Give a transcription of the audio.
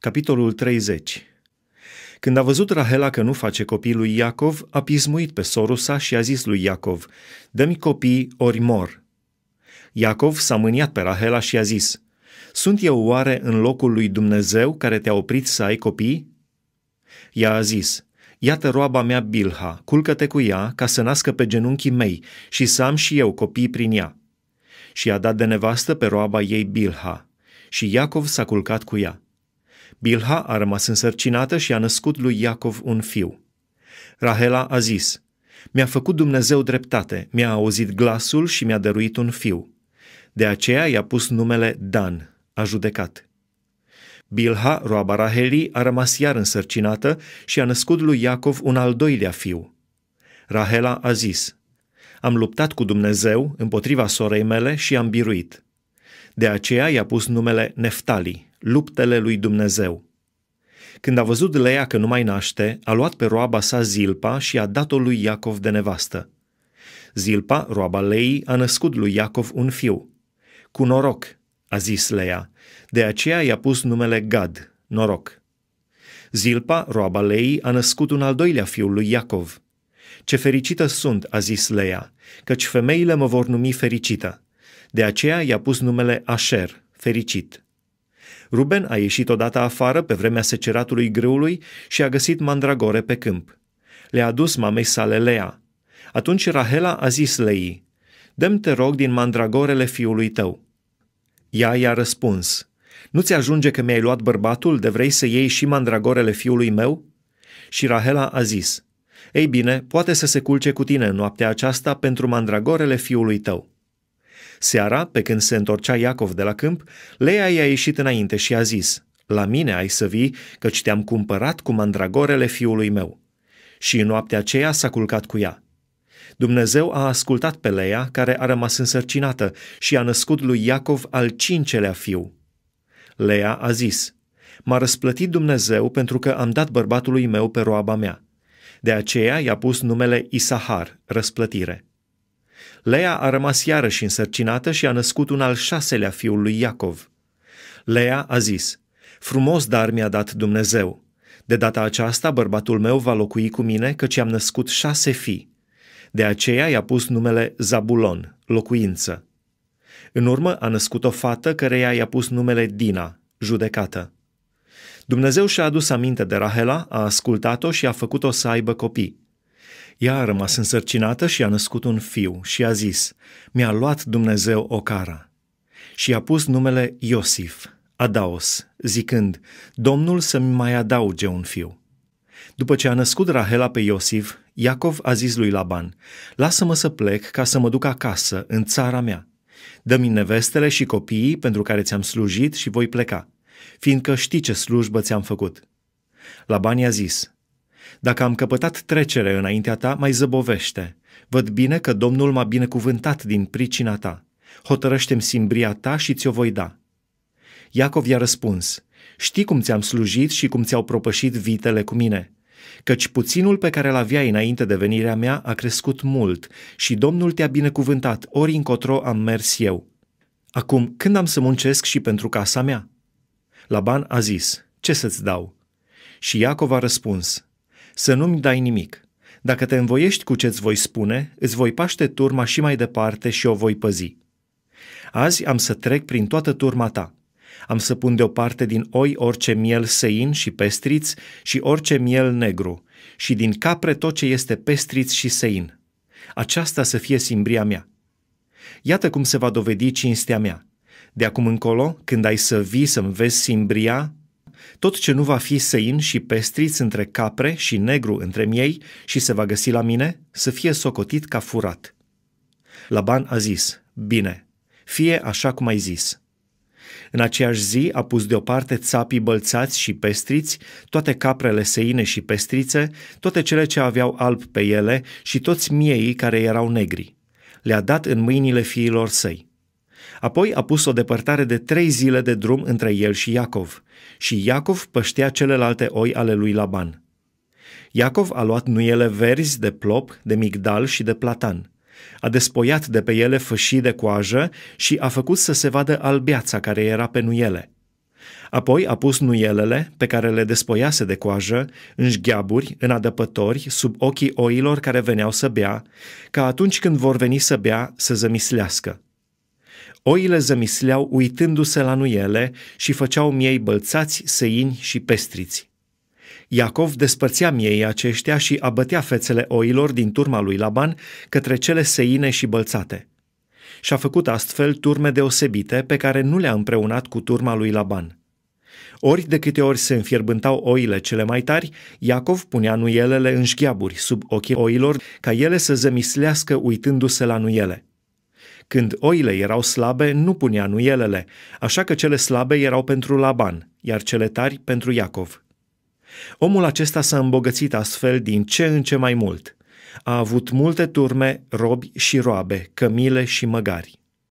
Capitolul 30 Când a văzut Rahela că nu face copii lui Iacov, a pismuit pe Sorusa și a zis lui Iacov, Dă-mi copii ori mor. Iacov s-a mâniat pe Rahela și a zis, Sunt eu oare în locul lui Dumnezeu care te-a oprit să ai copii? Ea a zis, Iată roaba mea Bilha, culcă-te cu ea ca să nască pe genunchii mei și să am și eu copii prin ea. Și a dat de nevastă pe roaba ei Bilha. Și Iacov s-a culcat cu ea. Bilha a rămas însărcinată și a născut lui Iacov un fiu. Rahela a zis, Mi-a făcut Dumnezeu dreptate, mi-a auzit glasul și mi-a dăruit un fiu. De aceea i-a pus numele Dan, a judecat. Bilha, roaba Rahelii, a rămas iar însărcinată și a născut lui Iacov un al doilea fiu. Rahela a zis, Am luptat cu Dumnezeu împotriva sorei mele și am biruit. De aceea i-a pus numele Neftali, luptele lui Dumnezeu. Când a văzut Lea că nu mai naște, a luat pe roaba sa Zilpa și a dat-o lui Iacov de nevastă. Zilpa, roaba Lei, a născut lui Iacov un fiu. Cu noroc, a zis Lea, de aceea i-a pus numele Gad, noroc. Zilpa, roaba Lei, a născut un al doilea fiu lui Iacov. Ce fericită sunt, a zis Lea, căci femeile mă vor numi fericită. De aceea i-a pus numele Asher, fericit. Ruben a ieșit odată afară pe vremea seceratului greului și a găsit mandragore pe câmp. Le-a adus mamei sale Lea. Atunci Rahela a zis Lei, Dăm te rog din mandragorele fiului tău. Ea i-a răspuns, Nu ți ajunge că mi-ai luat bărbatul de vrei să iei și mandragorele fiului meu? Și Rahela a zis, Ei bine, poate să se culce cu tine noaptea aceasta pentru mandragorele fiului tău. Seara, pe când se întorcea Iacov de la câmp, Leia i-a ieșit înainte și a zis, La mine ai să vii, căci te-am cumpărat cu mandragorele fiului meu. Și în noaptea aceea s-a culcat cu ea. Dumnezeu a ascultat pe Leia, care a rămas însărcinată și a născut lui Iacov al cincelea fiu. Leia a zis, M-a răsplătit Dumnezeu pentru că am dat bărbatului meu pe roaba mea. De aceea i-a pus numele Isahar, răsplătire. Lea a rămas iarăși însărcinată și a născut un al șaselea fiul lui Iacov. Lea a zis, Frumos dar mi-a dat Dumnezeu. De data aceasta bărbatul meu va locui cu mine, căci am născut șase fii. De aceea i-a pus numele Zabulon, locuință. În urmă a născut o fată căreia i-a pus numele Dina, judecată. Dumnezeu și-a adus aminte de Rahela, a ascultat-o și a făcut-o să aibă copii. Ea a rămas însărcinată și a născut un fiu și a zis, Mi-a luat Dumnezeu o cara. Și a pus numele Iosif, Adaos, zicând, Domnul să-mi mai adauge un fiu. După ce a născut Rahela pe Iosif, Iacov a zis lui Laban, Lasă-mă să plec ca să mă duc acasă, în țara mea. Dă-mi nevestele și copiii pentru care ți-am slujit și voi pleca, fiindcă știi ce slujbă ți-am făcut. Laban i-a zis, dacă am căpătat trecere înaintea ta, mai zăbovește. Văd bine că Domnul m-a binecuvântat din pricina ta. Hotărăște-mi simbria ta și ți-o voi da. Iacov i-a răspuns, știi cum ți-am slujit și cum ți-au propășit vitele cu mine, căci puținul pe care l-aveai înainte de venirea mea a crescut mult și Domnul te-a binecuvântat ori încotro am mers eu. Acum, când am să muncesc și pentru casa mea? Laban a zis, ce să-ți dau? Și Iacov a răspuns, să nu-mi dai nimic. Dacă te învoiești cu ce-ți voi spune, îți voi paște turma și mai departe și o voi păzi. Azi am să trec prin toată turma ta. Am să pun deoparte din oi orice miel sein și pestriț și orice miel negru și din capre tot ce este pestriț și sein. Aceasta să fie simbria mea. Iată cum se va dovedi cinstea mea. De acum încolo, când ai să vii să-mi vezi simbria, tot ce nu va fi săin și pestriț între capre și negru între miei și se va găsi la mine, să fie socotit ca furat. Laban a zis, bine, fie așa cum ai zis. În aceeași zi a pus deoparte țapii bălțați și pestriți, toate caprele seine și pestrițe, toate cele ce aveau alb pe ele și toți miei care erau negri. Le-a dat în mâinile fiilor săi. Apoi a pus o depărtare de trei zile de drum între el și Iacov, și Iacov păștea celelalte oi ale lui Laban. Iacov a luat nuiele verzi de plop, de migdal și de platan. A despoiat de pe ele fâșii de coajă și a făcut să se vadă albiața care era pe nuiele. Apoi a pus nuielele, pe care le despoiase de coajă, în șgheaburi, în adăpători, sub ochii oilor care veneau să bea, ca atunci când vor veni să bea, să zămislească. Oile zămisleau uitându-se la nuiele și făceau miei bălțați, săini și pestriți. Iacov despărțea miei aceștia și abătea fețele oilor din turma lui Laban către cele seine și bălțate. Și-a făcut astfel turme deosebite pe care nu le-a împreunat cu turma lui Laban. Ori de câte ori se înfierbântau oile cele mai tari, Iacov punea nuielele în șgheaburi sub ochii oilor ca ele să zămislească uitându-se la nuiele. Când oile erau slabe, nu punea nuielele, așa că cele slabe erau pentru Laban, iar cele tari pentru Iacov. Omul acesta s-a îmbogățit astfel din ce în ce mai mult. A avut multe turme, robi și roabe, cămile și măgari.